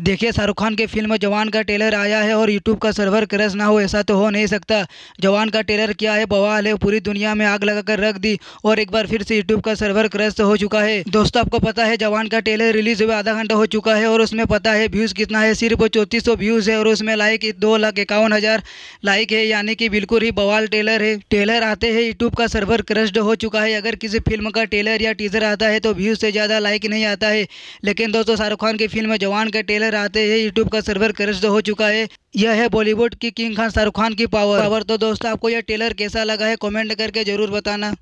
देखिए शाहरुख खान की फिल्म जवान का ट्रेलर आया है और यूट्यूब का सर्वर क्रश ना हो ऐसा तो हो नहीं सकता जवान का ट्रेलर क्या है बवाल है पूरी दुनिया में आग लगाकर रख दी और एक बार फिर से यूट्यूब का सर्वर क्रश हो चुका है दोस्तों आपको पता है जवान का ट्रेलर रिलीज हुए आधा घंटा हो चुका है और उसमें पता है व्यूज़ कितना है सिर्फ चौतीस व्यूज़ है और उसमें लाइक दो लाख इक्यावन हज़ार लाइक है यानी कि बिल्कुल ही बवाल ट्रेलर है ट्रेलर आते हैं यूट्यूब का सर्वर क्रश्ड हो चुका है अगर किसी फिल्म का ट्रेलर या टीजर आता है तो व्यूज़ से ज़्यादा लाइक नहीं आता है लेकिन दोस्तों शाहरुख खान की फिल्म जवान का ट्रेलर ट्रेलर आते ही यूट्यूब का सर्वर क्रश तो हो चुका है यह है बॉलीवुड की किंग खान शाहरुख खान की पावर पावर तो दोस्तों आपको यह ट्रेलर कैसा लगा है कॉमेंट करके जरूर बताना